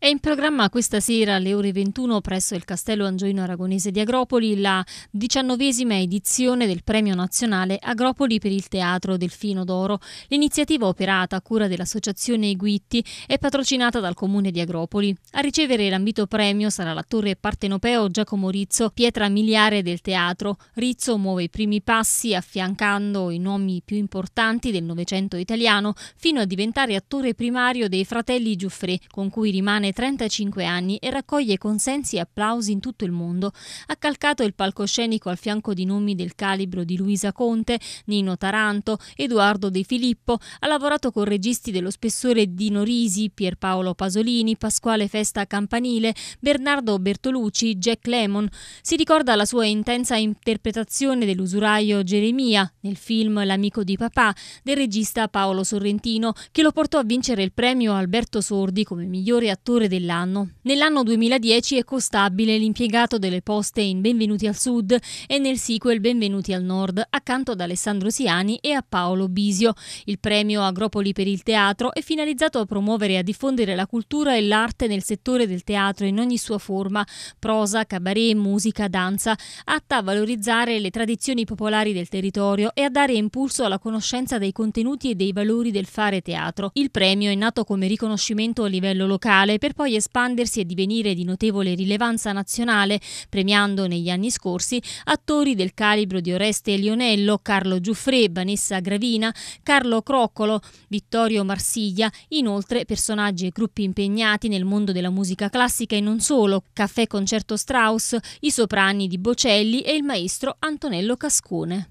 È in programma questa sera alle ore 21 presso il Castello Angioino Aragonese di Agropoli la diciannovesima edizione del Premio Nazionale Agropoli per il Teatro Delfino d'Oro. L'iniziativa operata a cura dell'Associazione Guitti è patrocinata dal Comune di Agropoli. A ricevere l'ambito premio sarà l'attore partenopeo Giacomo Rizzo, pietra miliare del teatro. Rizzo muove i primi passi affiancando i nomi più importanti del Novecento italiano fino a diventare attore primario dei fratelli Giuffrè, con cui rimane giovane 35 anni e raccoglie consensi e applausi in tutto il mondo. Ha calcato il palcoscenico al fianco di nomi del calibro di Luisa Conte, Nino Taranto, Edoardo De Filippo, ha lavorato con registi dello spessore Dino Risi, Pierpaolo Pasolini, Pasquale Festa Campanile, Bernardo Bertolucci, Jack Lemon. Si ricorda la sua intensa interpretazione dell'usuraio Geremia nel film L'amico di papà del regista Paolo Sorrentino, che lo portò a vincere il premio Alberto Sordi come migliore attore lavoratore dell'anno. Nell'anno 2010 è costabile l'impiegato delle poste in Benvenuti al Sud e nel sequel Benvenuti al Nord, accanto ad Alessandro Siani e a Paolo Bisio. Il premio Agropoli per il teatro è finalizzato a promuovere e a diffondere la cultura e l'arte nel settore del teatro in ogni sua forma, prosa, cabaret, musica, danza, atta a valorizzare le tradizioni popolari del territorio e a dare impulso alla conoscenza dei contenuti e dei valori del fare teatro. Il premio è nato come riconoscimento a livello locale per per poi espandersi e divenire di notevole rilevanza nazionale, premiando negli anni scorsi attori del calibro di Oreste Lionello, Carlo Giuffre, Vanessa Gravina, Carlo Croccolo, Vittorio Marsiglia, inoltre personaggi e gruppi impegnati nel mondo della musica classica e non solo, Caffè Concerto Strauss, i soprani di Bocelli e il maestro Antonello Cascone.